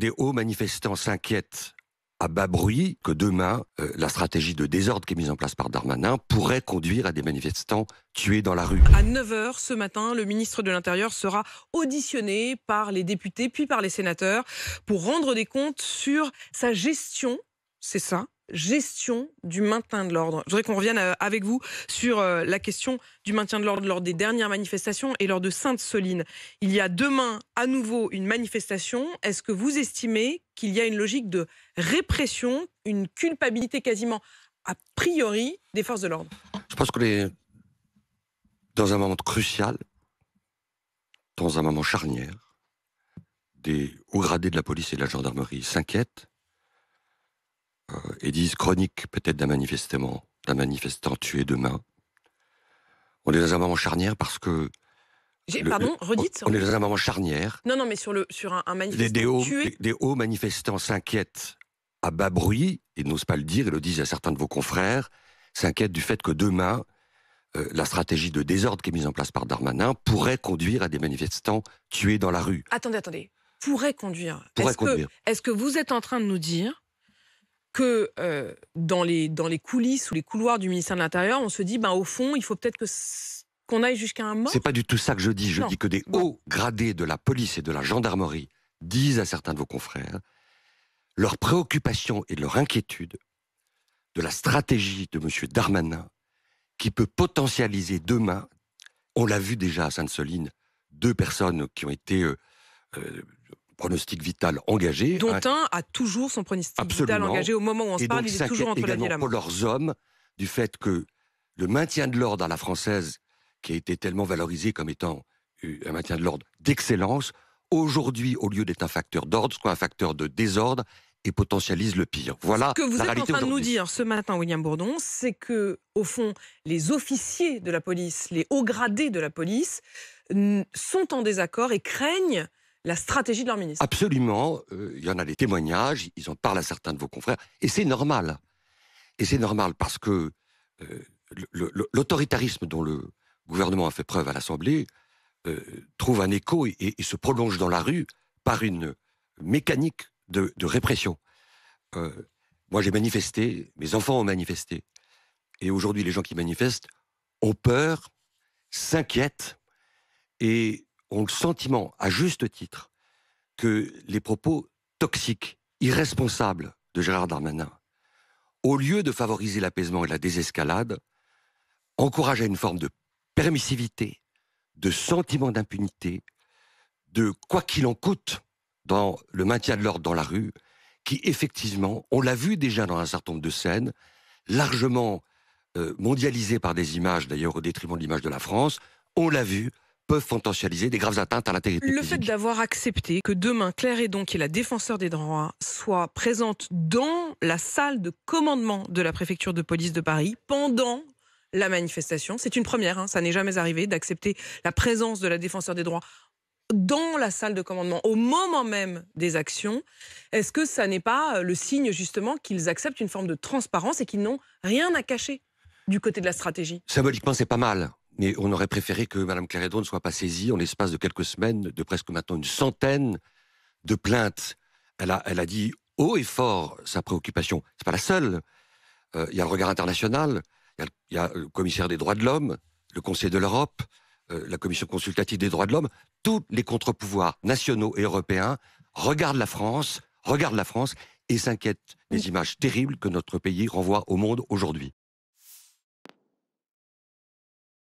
des hauts manifestants s'inquiètent à bas bruit que demain, euh, la stratégie de désordre qui est mise en place par Darmanin pourrait conduire à des manifestants tués dans la rue. À 9h ce matin, le ministre de l'Intérieur sera auditionné par les députés puis par les sénateurs pour rendre des comptes sur sa gestion, c'est ça, gestion du maintien de l'ordre. Je voudrais qu'on revienne euh, avec vous sur euh, la question du maintien de l'ordre lors des dernières manifestations et lors de Sainte-Soline. Il y a demain à nouveau une manifestation. Est-ce que vous estimez qu'il y a une logique de répression, une culpabilité quasiment a priori des forces de l'ordre Je pense que les... dans un moment crucial, dans un moment charnière. Des hauts gradés de la police et de la gendarmerie s'inquiètent euh, et disent chronique peut-être d'un manifestement, d'un manifestant tué demain. On est dans un moment charnière parce que pardon, redites. On, est dans un moment charnière. Non, non, mais sur, le, sur un, manifestant. Des, hauts, tué. des, hauts manifestants s'inquiètent à bas bruit, ils n'osent pas le dire, ils le disent à certains de vos confrères, s'inquiètent du fait que demain, euh, la stratégie de désordre qui est mise en place par Darmanin pourrait conduire à des manifestants tués dans la rue. Attendez, attendez. Pourrait conduire. est-ce que vous êtes en train de nous dire que euh, dans, les, dans les coulisses ou les couloirs du ministère de l'Intérieur, on se dit, ben, au fond, il faut peut-être que qu'on aille jusqu'à un mort. C'est pas du tout ça que je dis. Je dis que des hauts gradés de la police et de la gendarmerie disent à certains de vos confrères leur préoccupation et leur inquiétude de la stratégie de M. Darmanin qui peut potentialiser demain, on l'a vu déjà à Sainte-Soline, deux personnes qui ont été euh, euh, pronostic vital engagé. Dont un, a toujours son pronostic vital engagé au moment où on se parle, il est toujours entre la vie et la mort. pour leurs hommes du fait que le maintien de l'ordre à la française, qui a été tellement valorisé comme étant un maintien de l'ordre d'excellence, aujourd'hui, au lieu d'être un facteur d'ordre, soit un facteur de désordre et potentialise le pire. Voilà. Ce que vous êtes en train de nous dire ce matin, William Bourdon, c'est que, au fond, les officiers de la police, les hauts gradés de la police, sont en désaccord et craignent la stratégie de leur ministre. Absolument. Euh, il y en a des témoignages, ils en parlent à certains de vos confrères, et c'est normal. Et c'est normal parce que euh, l'autoritarisme dont le gouvernement a fait preuve à l'Assemblée euh, trouve un écho et, se prolonge dans la rue par une mécanique de, de répression. moi, j'ai manifesté, mes enfants ont manifesté. Et aujourd'hui, les gens qui manifestent ont peur, s'inquiètent et ont le sentiment, à juste titre, que les propos toxiques, irresponsables de Gérard Darmanin, au lieu de favoriser l'apaisement et la désescalade, à une forme de permissivité, de sentiment d'impunité, de quoi qu'il en coûte dans le maintien de l'ordre dans la rue, qui effectivement, on l'a vu déjà dans un certain nombre de scènes, largement euh, mondialisées par des images d'ailleurs au détriment de l'image de la France, on l'a vu peuvent potentialiser des graves atteintes à l'intégrité. Le fait d'avoir accepté que demain Claire Edon, qui est la défenseur des droits, soit présente dans la salle de commandement de la préfecture de police de Paris pendant la manifestation, c'est une première, hein, ça n'est jamais arrivé d'accepter la présence de la défenseur des droits dans la salle de commandement, au moment même des actions, est-ce que ça n'est pas euh, le signe justement qu'ils acceptent une forme de transparence et qu'ils n'ont rien à cacher du côté de la stratégie Symboliquement, c'est pas mal mais on aurait préféré que Mme Clarédon ne soit pas saisie en l'espace de quelques semaines, de presque maintenant une centaine de plaintes. Elle a, dit haut et fort sa préoccupation. ce n'est pas la seule. Euh, il y a le regard international, il y, a le commissaire des droits de l'homme, le Conseil de l'Europe, euh, la Commission consultative des droits de l'homme. Tous les contre-pouvoirs nationaux et européens regardent la France, regardent la France et s'inquiètent des images terribles que notre pays renvoie au monde aujourd'hui.